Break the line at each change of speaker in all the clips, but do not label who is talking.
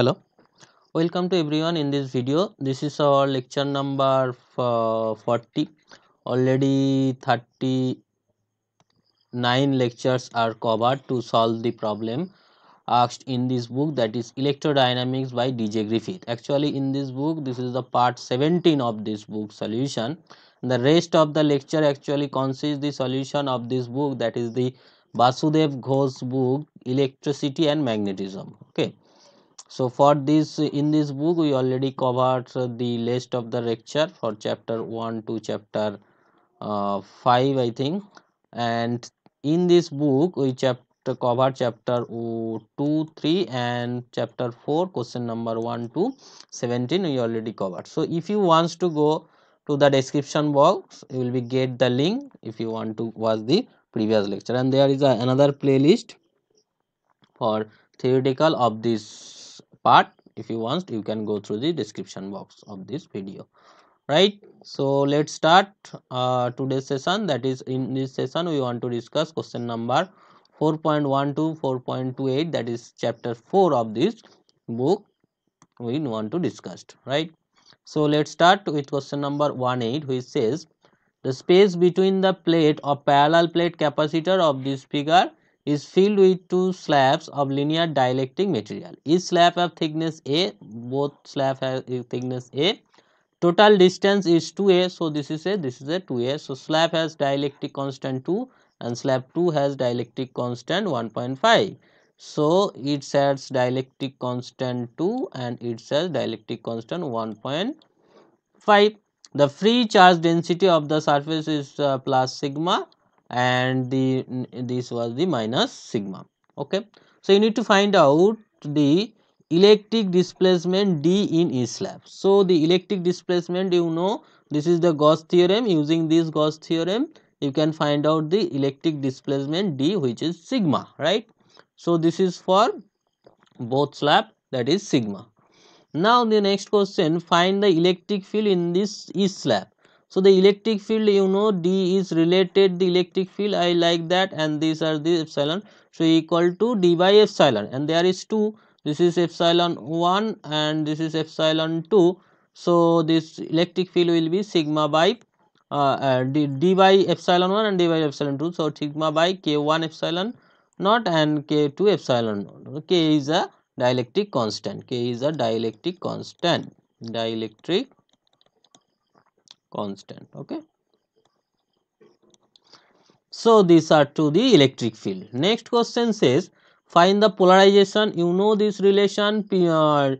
hello welcome to everyone in this video this is our lecture number uh, 40 already 39 lectures are covered to solve the problem asked in this book that is electrodynamics by dj griffith actually in this book this is the part 17 of this book solution the rest of the lecture actually consists the solution of this book that is the Basudev Ghosh book electricity and magnetism okay so for this in this book we already covered the list of the lecture for chapter 1 to chapter uh, 5 i think and in this book we chapter covered chapter 2 3 and chapter 4 question number 1 to 17 we already covered so if you wants to go to the description box you will be get the link if you want to watch the previous lecture and there is a, another playlist for theoretical of this part if you want you can go through the description box of this video right so let's start uh, today's session that is in this session we want to discuss question number 4.1 to 4.28 that is chapter 4 of this book we want to discuss right so let's start with question number 18 which says the space between the plate of parallel plate capacitor of this figure is filled with two slabs of linear dielectric material. Each slab have thickness A, both slab have uh, thickness A. Total distance is 2A, so this is a this is a 2A. So slab has dielectric constant 2 and slab 2 has dielectric constant 1.5. So it has dielectric constant 2 and it has dielectric constant 1.5. The free charge density of the surface is uh, plus sigma and the this was the minus sigma okay so you need to find out the electric displacement d in each slab so the electric displacement you know this is the gauss theorem using this gauss theorem you can find out the electric displacement d which is sigma right so this is for both slab that is sigma now the next question find the electric field in this each slab so the electric field you know d is related the electric field i like that and these are the epsilon so equal to d by epsilon and there is two this is epsilon 1 and this is epsilon 2 so this electric field will be sigma by uh, uh, d, d by epsilon 1 and d by epsilon 2 so sigma by k1 epsilon naught and k2 epsilon naught k is a dielectric constant k is a dielectric constant dielectric constant okay so these are to the electric field next question says find the polarization you know this relation p or uh,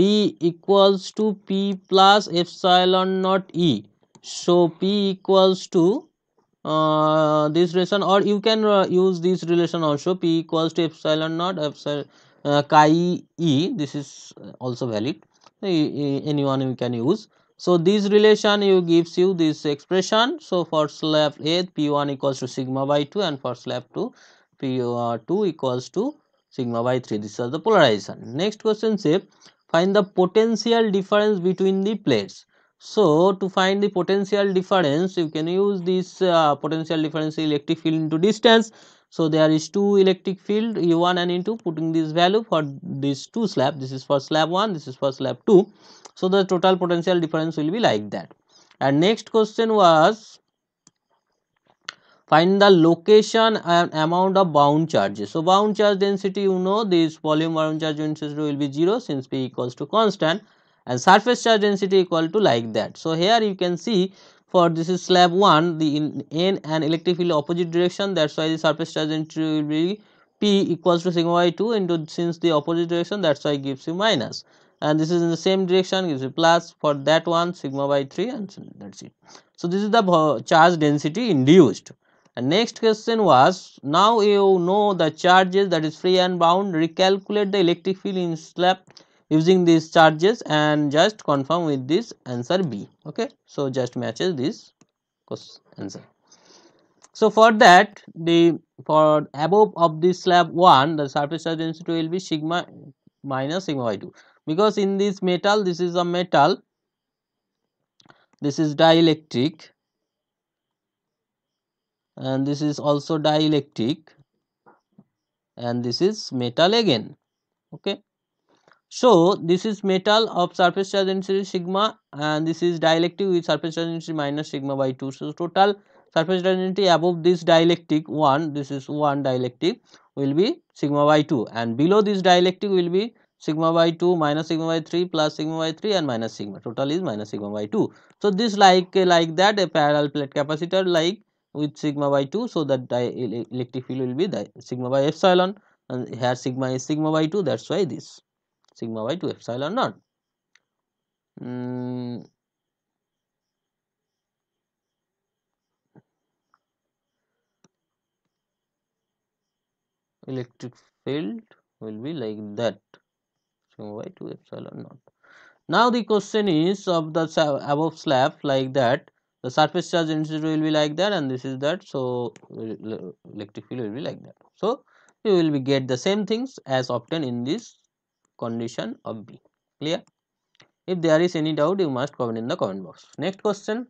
d equals to p plus epsilon not e so p equals to uh, this relation or you can uh, use this relation also p equals to epsilon not epsilon uh, chi e this is also valid anyone you can use so this relation you gives you this expression. So for slab A, P1 equals to sigma by 2 and for slab 2, P2 uh, equals to sigma by 3. This is the polarization. Next question say find the potential difference between the plates. So to find the potential difference, you can use this uh, potential difference electric field into distance so, there is two electric field E1 and E2 putting this value for these two slab. This is for slab 1, this is for slab 2. So, the total potential difference will be like that. And next question was find the location and amount of bound charges. So, bound charge density you know this volume bound charge density will be 0 since P equals to constant and surface charge density equal to like that. So, here you can see for this is slab 1 the in n and electric field opposite direction that's why the surface charge entry will be p equals to sigma by 2 into since the opposite direction that's why it gives you minus and this is in the same direction gives you plus for that one sigma by 3 and that's it. So, this is the uh, charge density induced and next question was now you know the charges that is free and bound recalculate the electric field in slab using these charges and just confirm with this answer B okay so just matches this answer so for that the for above of this slab 1 the surface charge density will be sigma minus sigma by 2 because in this metal this is a metal this is dielectric and this is also dielectric and this is metal again okay so this is metal of surface charge density sigma and this is dielectric with surface charge density minus sigma by 2. So total surface charge density above this dielectric 1 this is 1 dielectric will be sigma by 2 and below this dielectric will be sigma by 2 minus sigma by 3 plus sigma by 3 and minus sigma total is minus sigma by 2. So this like uh, like that a parallel plate capacitor like with sigma by 2 so that electric field will be the sigma by epsilon and here sigma is sigma by 2 that's why this sigma by 2 epsilon naught. Mm. electric field will be like that sigma y 2 epsilon naught. Now the question is of the above slab like that the surface charge density will be like that and this is that so electric field will be like that. So you will be get the same things as obtained in this condition of B. Clear? If there is any doubt, you must comment in the comment box. Next question.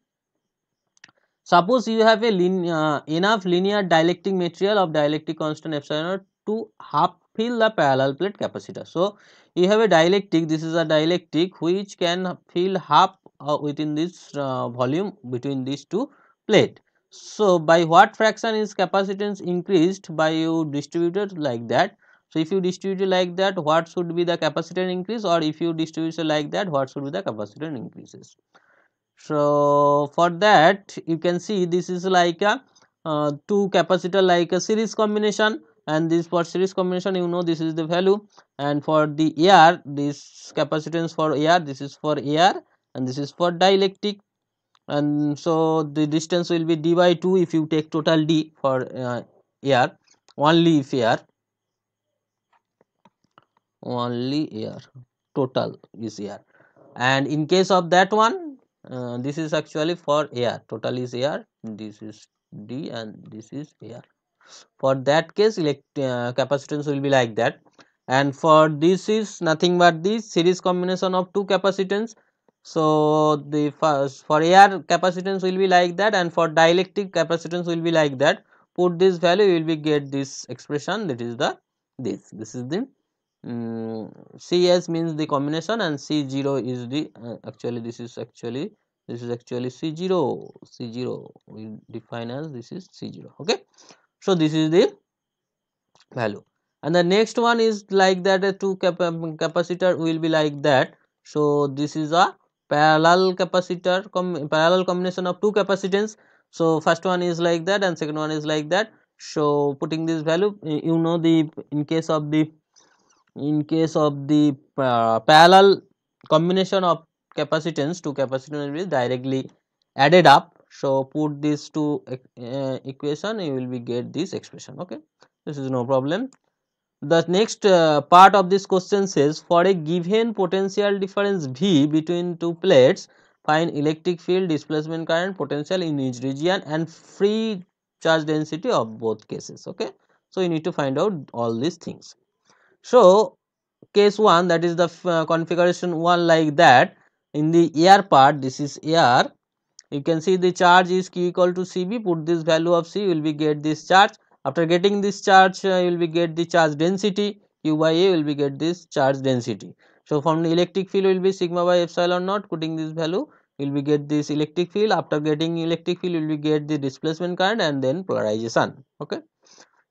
Suppose you have a line, uh, enough linear dielectric material of dielectric constant epsilon naught to half fill the parallel plate capacitor. So, you have a dielectric, this is a dielectric which can fill half uh, within this uh, volume between these two plate. So, by what fraction is capacitance increased by you distributed like that? So if you distribute like that, what should be the capacitance increase or if you distribute like that, what should be the capacitance increases. So for that, you can see this is like a uh, two capacitor like a series combination and this for series combination you know this is the value and for the air this capacitance for air this is for air and this is for dielectric and so the distance will be d by 2 if you take total d for uh, air only if air only air total is air and in case of that one uh, this is actually for air total is air this is d and this is air for that case elect uh, capacitance will be like that and for this is nothing but the series combination of two capacitance so the first for air capacitance will be like that and for dielectric capacitance will be like that put this value you will be get this expression that is the this this is the um, mm, cs means the combination and c0 is the uh, actually this is actually this is actually c0 c0 we define as this is c0 okay so this is the value and the next one is like that a uh, two cap um, capacitor will be like that so this is a parallel capacitor com parallel combination of two capacitance so first one is like that and second one is like that so putting this value you know the in case of the in case of the uh, parallel combination of capacitance two capacitance is directly added up so put these two uh, equation you will be get this expression okay this is no problem the next uh, part of this question says for a given potential difference v between two plates find electric field displacement current potential in each region and free charge density of both cases okay so you need to find out all these things so case 1 that is the uh, configuration 1 like that in the air part this is air you can see the charge is q equal to cb put this value of c will be get this charge after getting this charge uh, you will be get the charge density q by a will be get this charge density so from the electric field will be sigma by epsilon naught putting this value will be get this electric field after getting electric field will be get the displacement current and then polarization okay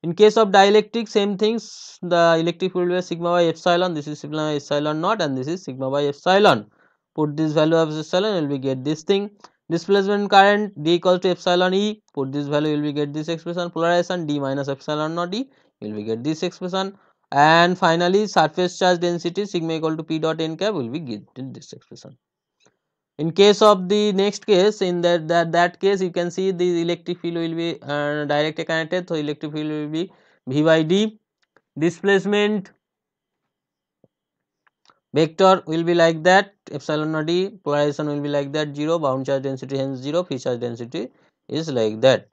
in case of dielectric, same things, the electric field is sigma by epsilon, this is sigma by epsilon naught and this is sigma by epsilon. Put this value of epsilon and we get this thing. Displacement current D equals to epsilon E, put this value, will we get this expression. Polarization D minus epsilon naught E, will be get this expression. And finally, surface charge density sigma equal to P dot n cap, will be get this expression in case of the next case in that that, that case you can see the electric field will be uh, directly connected so electric field will be v by d displacement vector will be like that epsilon naught d polarization will be like that 0 bound charge density hence 0 free charge density is like that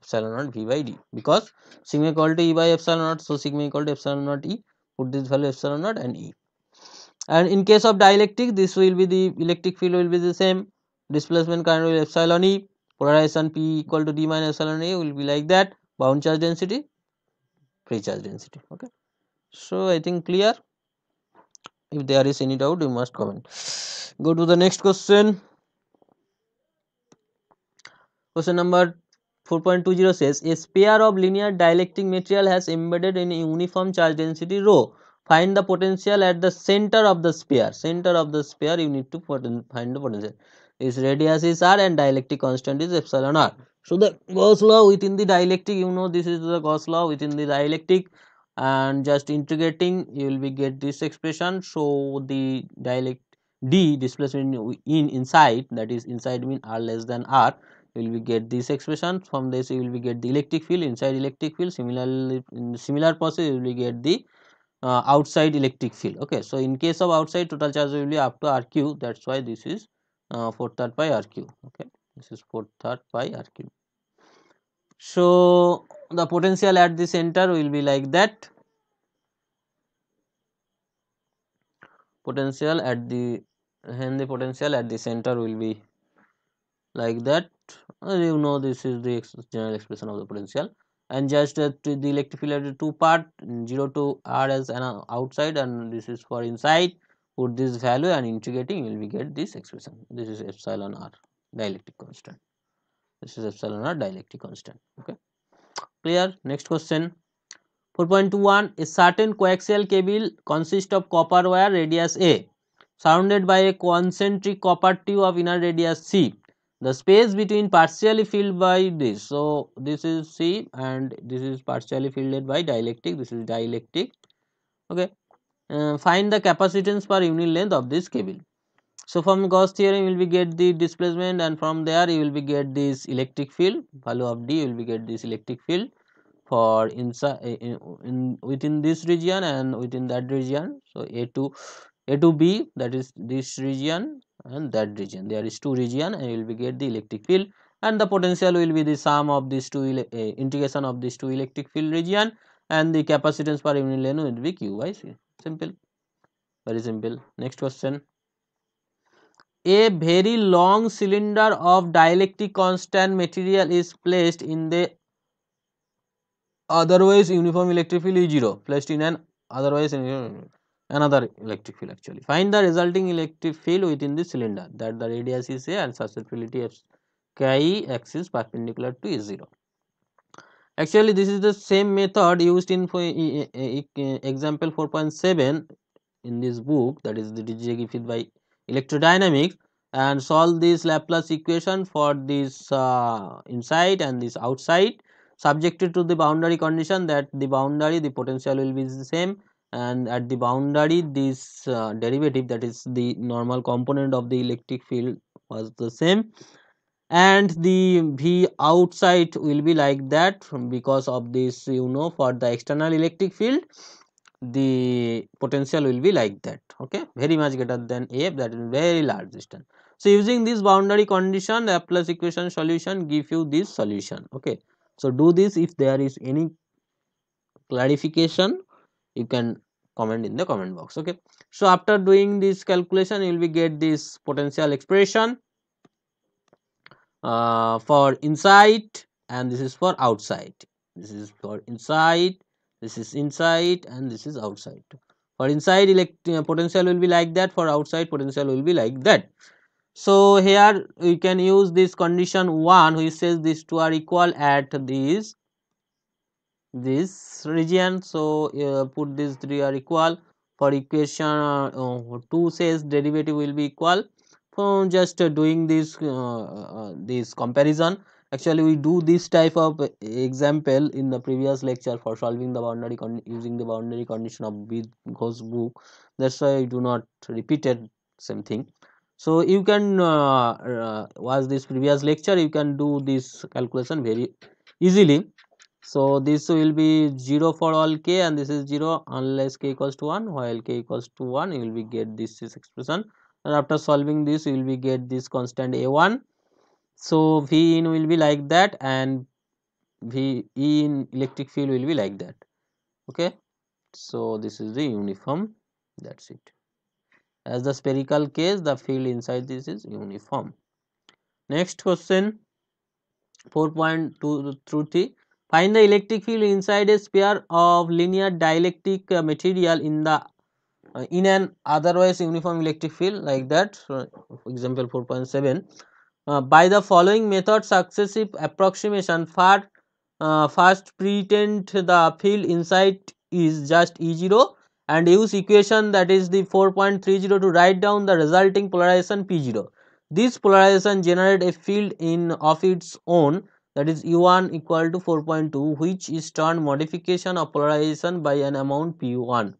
epsilon naught v by d because sigma equal to e by epsilon naught so sigma equal to epsilon naught e put this value epsilon naught and e and in case of dielectric this will be the electric field will be the same displacement current will epsilon e polarization p equal to d minus epsilon a will be like that bound charge density free charge density okay so i think clear if there is any doubt you must comment go to the next question question number 4.20 says a sphere of linear dielectric material has embedded in a uniform charge density rho find the potential at the center of the sphere center of the sphere you need to find the potential its radius is r and dielectric constant is epsilon r so the gauss law within the dielectric you know this is the gauss law within the dielectric and just integrating you will be get this expression so the dielectric d displacement in inside that is inside mean r less than r you will be get this expression from this you will be get the electric field inside electric field similarly in similar process you will be get the uh, outside electric field okay so in case of outside total charge will be up to rq that's why this is uh, 4 pi by rq okay this is 4 pi by rq so the potential at the center will be like that potential at the and the potential at the center will be like that you know this is the general expression of the potential and just uh, the electric field at uh, two part 0 to r as an outside and this is for inside put this value and integrating we will be get this expression this is epsilon r dielectric constant this is epsilon r dielectric constant okay clear next question 4.1 a certain coaxial cable consists of copper wire radius a surrounded by a concentric copper tube of inner radius c the space between partially filled by this so this is c and this is partially filled by dielectric this is dielectric okay uh, find the capacitance per unit length of this cable so from gauss theorem you will be get the displacement and from there you will be get this electric field value of d you will be get this electric field for inside in, in within this region and within that region so a2 a to b that is this region and that region there is two region and you will be get the electric field and the potential will be the sum of these two uh, integration of these two electric field region and the capacitance per unit length will be q by c simple very simple next question a very long cylinder of dielectric constant material is placed in the otherwise uniform electric field is 0 placed in an otherwise uniform another electric field actually. Find the resulting electric field within the cylinder that the radius is a and susceptibility KI X axis perpendicular to is 0. Actually, this is the same method used in for, example 4.7 in this book that is the DJ field by electrodynamics and solve this Laplace equation for this uh, inside and this outside subjected to the boundary condition that the boundary the potential will be the same and at the boundary this uh, derivative that is the normal component of the electric field was the same and the v outside will be like that because of this you know for the external electric field the potential will be like that okay very much greater than f that is very large distance so using this boundary condition laplace equation solution give you this solution okay so do this if there is any clarification you can comment in the comment box okay so after doing this calculation you will be get this potential expression uh, for inside and this is for outside this is for inside this is inside and this is outside for inside elect uh, potential will be like that for outside potential will be like that so here we can use this condition 1 which says these two are equal at these this region so uh, put these three are equal for equation uh, 2 says derivative will be equal from just uh, doing this uh, uh, this comparison actually we do this type of example in the previous lecture for solving the boundary using the boundary condition of B goes book that's why I do not repeat it. same thing so you can uh, uh, watch this previous lecture you can do this calculation very easily so this will be 0 for all k and this is 0 unless k equals to 1 while k equals to 1 you will be get this expression and after solving this you will be get this constant a1 so v in will be like that and v e in electric field will be like that okay so this is the uniform that's it as the spherical case the field inside this is uniform next question 4.2 through 3 Find the electric field inside a sphere of linear dielectric uh, material in the uh, in an otherwise uniform electric field like that for example 4.7 uh, by the following method successive approximation uh, first pretend the field inside is just E0 and use equation that is the 4.30 to write down the resulting polarization P0. This polarization generate a field in of its own that is u1 equal to 4.2 which is termed modification of polarization by an amount p1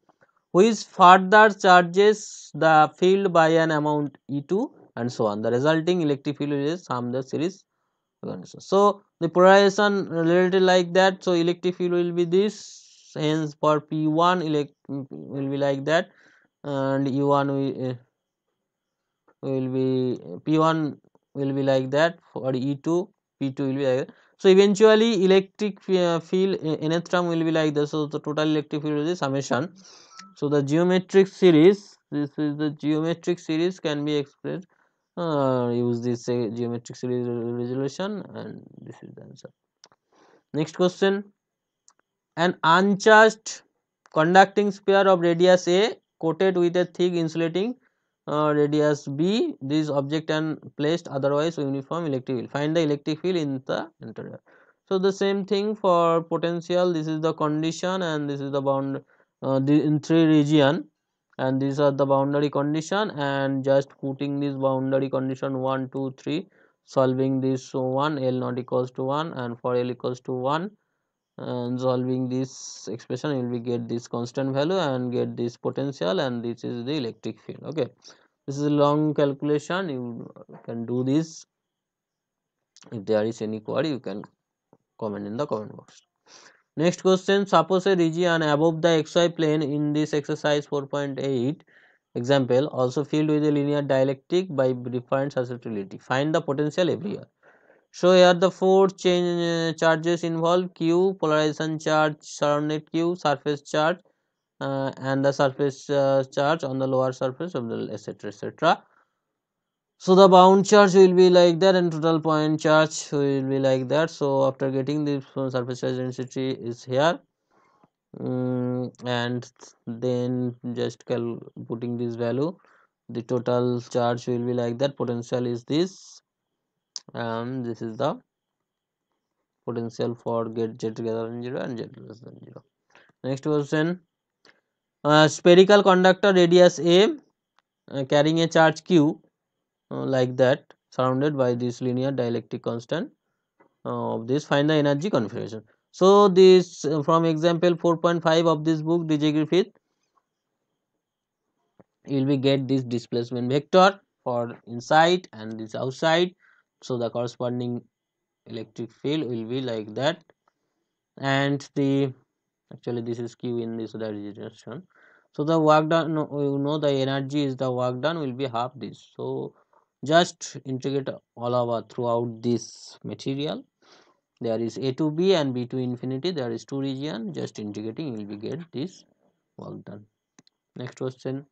which further charges the field by an amount e2 and so on the resulting electric field is sum the series so the polarization related like that so electric field will be this hence for p1 elect will be like that and u1 eh, will be p1 will be like that for e2 P two will be so eventually electric field nth term will be like the so the total electric field is summation so the geometric series this is the geometric series can be express use this geometric series resolution and this is the answer next question an uncharged conducting sphere of radius a coated with a thick insulating Uh, radius b this object and placed otherwise uniform electric field find the electric field in the interior so the same thing for potential this is the condition and this is the bound uh, the in three region and these are the boundary condition and just putting this boundary condition 1 2 3 solving this so 1 l not equals to 1 and for l equals to 1 and solving this expression you will get this constant value and get this potential and this is the electric field okay this is a long calculation you can do this if there is any query you can comment in the comment box next question suppose a region above the xy plane in this exercise 4.8 example also filled with a linear dielectric by refined susceptibility find the potential everywhere so here the four change uh, charges involved q polarization charge surrounded q surface charge uh, and the surface uh, charge on the lower surface of the etc etc so the bound charge will be like that and total point charge will be like that so after getting the surface charge density is here um, and then just putting this value the total charge will be like that potential is this and this is the potential for get jet greater than 0 and less than 0 next question uh, spherical conductor radius a uh, carrying a charge q uh, like that surrounded by this linear dielectric constant uh, of this find the energy configuration so this uh, from example 4.5 of this book dj griffith you will be get this displacement vector for inside and this outside so the corresponding electric field will be like that and the actually this is q in this other direction so the work done you know the energy is the work done will be half this so just integrate all over throughout this material there is a to b and b to infinity there is two region just integrating will be get this work done next question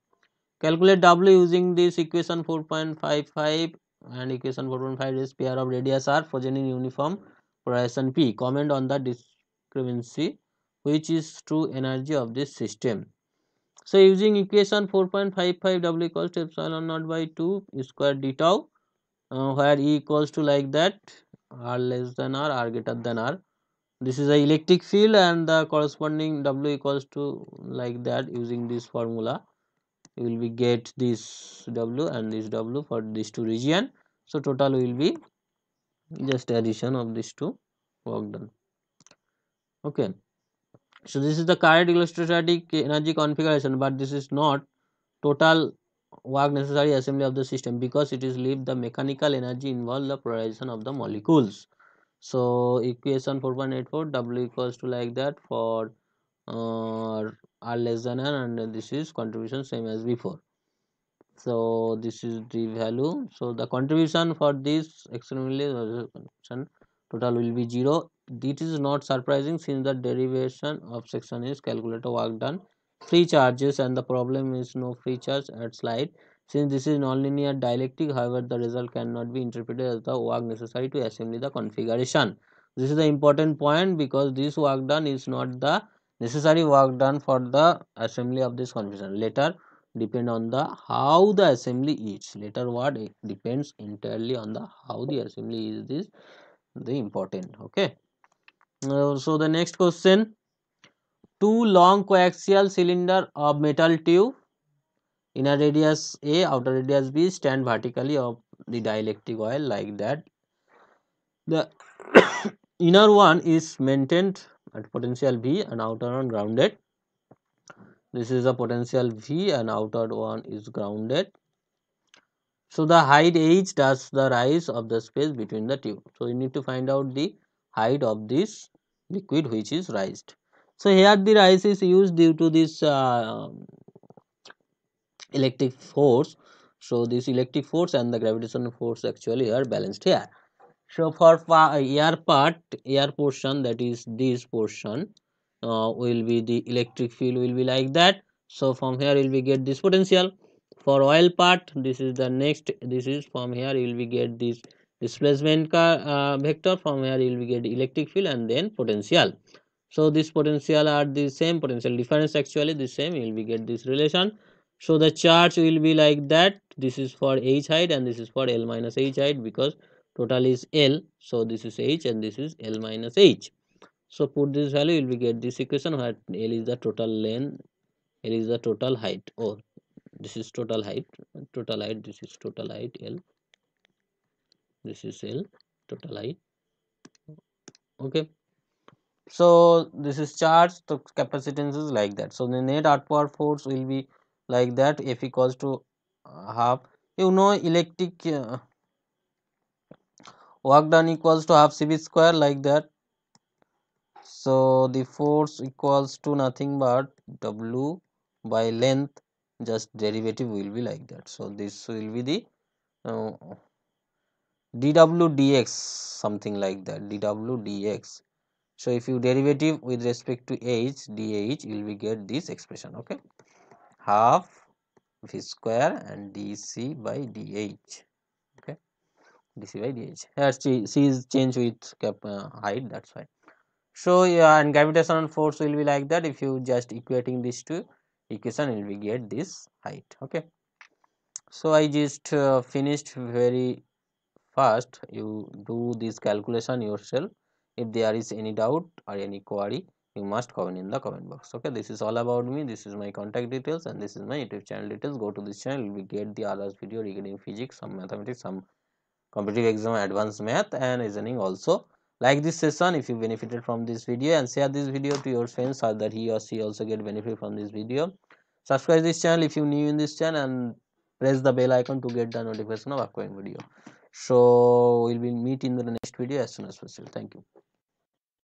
calculate w using this equation 4.55 and equation 4.5 is pair of radius r frozen in uniform polarization p comment on the discrepancy which is true energy of this system so using equation 4.55 w equals to epsilon naught by 2 square d tau uh, where e equals to like that r less than r r greater than r this is a electric field and the corresponding w equals to like that using this formula we will be get this w and this w for these two region so total will be just addition of these two work done okay so this is the correct electrostatic energy configuration but this is not total work necessary assembly of the system because it is leave the mechanical energy involved the polarization of the molecules so equation 4.84 w equals to like that for uh, are less than n and this is contribution same as before so this is the value so the contribution for this extremely uh, total will be zero This is not surprising since the derivation of section is calculated work done free charges and the problem is no free charge at slide since this is nonlinear dielectric however the result cannot be interpreted as the work necessary to assemble the configuration this is the important point because this work done is not the necessary work done for the assembly of this configuration later depend on the how the assembly is later what it depends entirely on the how the assembly is this the important okay uh, so the next question two long coaxial cylinder of metal tube inner radius a outer radius b stand vertically of the dielectric oil like that the inner one is maintained at potential V and outer one grounded. This is a potential V and outer one is grounded. So the height h does the rise of the space between the tube. So you need to find out the height of this liquid which is raised. So here the rise is used due to this uh, electric force. So this electric force and the gravitational force actually are balanced here so for uh, air part air portion that is this portion uh, will be the electric field will be like that so from here will we get this potential for oil part this is the next this is from here will be get this displacement ka, uh, vector from here will be get electric field and then potential so this potential are the same potential difference actually the same will be get this relation so the charge will be like that this is for h height and this is for l minus h height because total is L so this is H and this is L minus H so put this value you will get this equation where L is the total length L is the total height or oh, this is total height total height this is total height L this is L total height okay so this is charge the capacitance is like that so the net outward force will be like that f equals to uh, half you know electric uh, work done equals to half cv square like that so the force equals to nothing but w by length just derivative will be like that so this will be the uh, dw dx something like that dw dx so if you derivative with respect to h dh you will get this expression okay half v square and dc by dh dc by dh here she, is changed with cap, uh, height that's why so yeah and gravitational force will be like that if you just equating these two equation will be get this height okay so i just uh, finished very fast you do this calculation yourself if there is any doubt or any query you must comment in the comment box okay this is all about me this is my contact details and this is my youtube channel details go to this channel we get the others video regarding physics some mathematics some competitive exam advanced math and reasoning also like this session if you benefited from this video and share this video to your friends so that he or she also get benefit from this video subscribe this channel if you new in this channel and press the bell icon to get the notification of upcoming video so we'll be meet in the next video as soon as possible thank you